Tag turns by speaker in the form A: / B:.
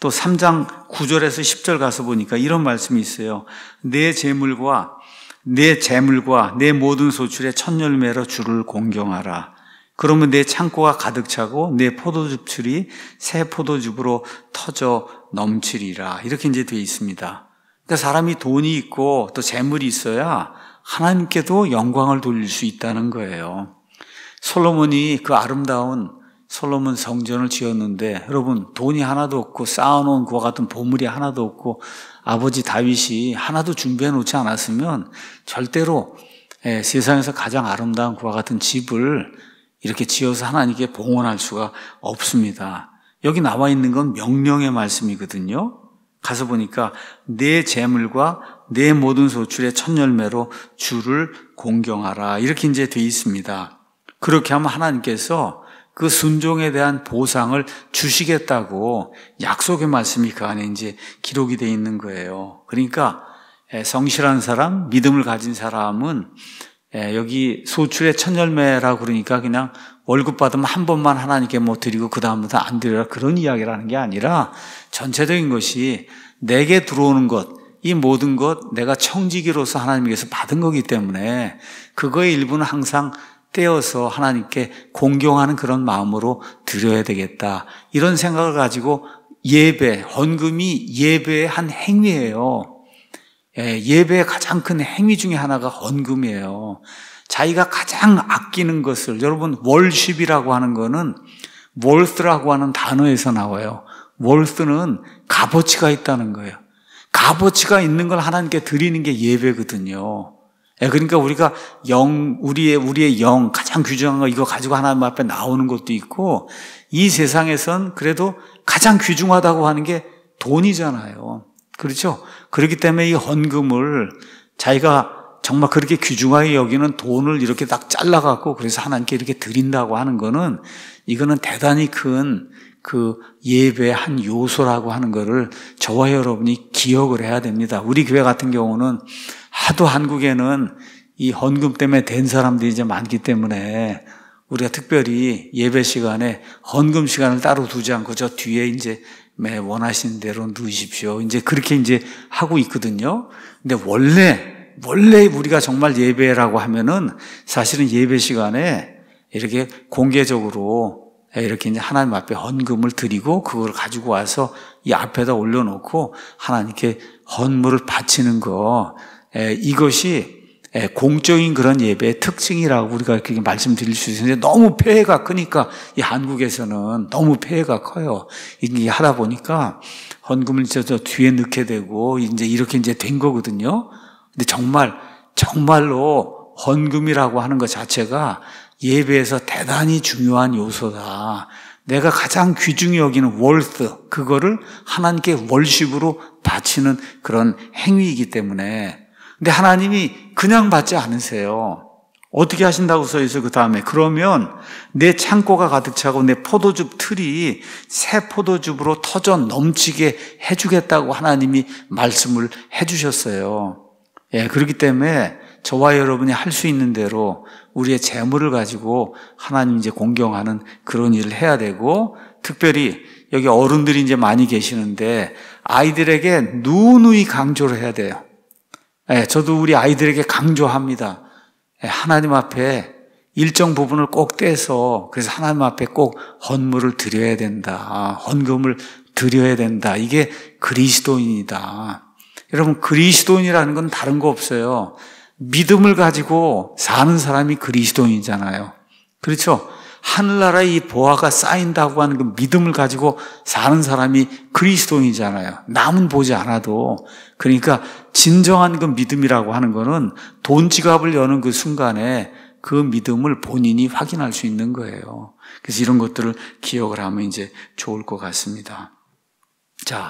A: 또 3장 9절에서 10절 가서 보니까 이런 말씀이 있어요. 내 재물과 내 재물과 내 모든 소출의 첫 열매로 주를 공경하라. 그러면 내 창고가 가득 차고 내 포도즙출이 새 포도즙으로 터져 넘치리라. 이렇게 이제 되어 있습니다. 그러니까 사람이 돈이 있고 또 재물이 있어야 하나님께도 영광을 돌릴 수 있다는 거예요. 솔로몬이 그 아름다운 솔로몬 성전을 지었는데 여러분 돈이 하나도 없고 쌓아놓은 그와 같은 보물이 하나도 없고 아버지 다윗이 하나도 준비해 놓지 않았으면 절대로 예, 세상에서 가장 아름다운 그와 같은 집을 이렇게 지어서 하나님께 봉헌할 수가 없습니다. 여기 나와 있는 건 명령의 말씀이거든요. 가서 보니까 내 재물과 내 모든 소출의 첫 열매로 주를 공경하라 이렇게 이제 돼 있습니다. 그렇게 하면 하나님께서 그 순종에 대한 보상을 주시겠다고 약속의 말씀이 그 안에 이제 기록이 되어 있는 거예요. 그러니까 예, 성실한 사람, 믿음을 가진 사람은 예, 여기 소출의 천열매라 그러니까 그냥 월급 받으면 한 번만 하나님께 뭐 드리고 그 다음부터 안 드려라 그런 이야기라는 게 아니라 전체적인 것이 내게 들어오는 것, 이 모든 것 내가 청지기로서 하나님께서 받은 거기 때문에 그거의 일부는 항상 떼어서 하나님께 공경하는 그런 마음으로 드려야 되겠다. 이런 생각을 가지고 예배, 헌금이 예배의 한 행위예요. 예, 배의 가장 큰 행위 중에 하나가 헌금이에요. 자기가 가장 아끼는 것을 여러분 월십이라고 하는 거는 월스라고 하는 단어에서 나와요. 월스는 값어치가 있다는 거예요. 값어치가 있는 걸 하나님께 드리는 게 예배거든요. 예, 그러니까 우리가 영, 우리의, 우리의 영, 가장 귀중한 거 이거 가지고 하나님 앞에 나오는 것도 있고, 이 세상에선 그래도 가장 귀중하다고 하는 게 돈이잖아요. 그렇죠? 그렇기 때문에 이 헌금을 자기가 정말 그렇게 귀중하게 여기는 돈을 이렇게 딱 잘라갖고 그래서 하나님께 이렇게 드린다고 하는 거는 이거는 대단히 큰 그 예배 한 요소라고 하는 거를 저와 여러분이 기억을 해야 됩니다. 우리 교회 같은 경우는 하도 한국에는 이 헌금 때문에 된 사람들이 이제 많기 때문에 우리가 특별히 예배 시간에 헌금 시간을 따로 두지 않고 저 뒤에 이제 매 원하시는 대로 누으십시오. 이제 그렇게 이제 하고 있거든요. 근데 원래 원래 우리가 정말 예배라고 하면은 사실은 예배 시간에 이렇게 공개적으로 이렇게 이제 하나님 앞에 헌금을 드리고 그걸 가지고 와서 이 앞에다 올려놓고 하나님께 헌물을 바치는 거 이것이 공적인 그런 예배의 특징이라고 우리가 이렇게 말씀드릴 수 있는데 너무 폐해가 크니까 이 한국에서는 너무 폐해가 커요. 이게 하다 보니까 헌금을 저 뒤에 넣게 되고 이제 이렇게 이제 된 거거든요. 근데 정말 정말로 헌금이라고 하는 것 자체가 예배에서 대단히 중요한 요소다. 내가 가장 귀중히 여기는 월스 그거를 하나님께 월십으로 바치는 그런 행위이기 때문에 근데 하나님이 그냥 받지 않으세요. 어떻게 하신다고 써 있어요? 그 다음에 그러면 내 창고가 가득 차고 내 포도즙 틀이 새 포도즙으로 터져 넘치게 해주겠다고 하나님이 말씀을 해주셨어요. 예, 그렇기 때문에 저와 여러분이 할 수 있는 대로 우리의 재물을 가지고 하나님 이제 공경하는 그런 일을 해야 되고 특별히 여기 어른들이 이제 많이 계시는데 아이들에게 누누이 강조를 해야 돼요. 예, 저도 우리 아이들에게 강조합니다. 예, 하나님 앞에 일정 부분을 꼭 떼서 그래서 하나님 앞에 꼭 헌물을 드려야 된다. 아, 헌금을 드려야 된다. 이게 그리스도인이다. 여러분 그리스도인이라는 건 다른 거 없어요. 믿음을 가지고 사는 사람이 그리스도인이잖아요. 그렇죠? 하늘나라의 보화가 쌓인다고 하는 그 믿음을 가지고 사는 사람이 그리스도인이잖아요. 남은 보지 않아도. 그러니까 진정한 그 믿음이라고 하는 거는 돈 지갑을 여는 그 순간에 그 믿음을 본인이 확인할 수 있는 거예요. 그래서 이런 것들을 기억을 하면 이제 좋을 것 같습니다. 자,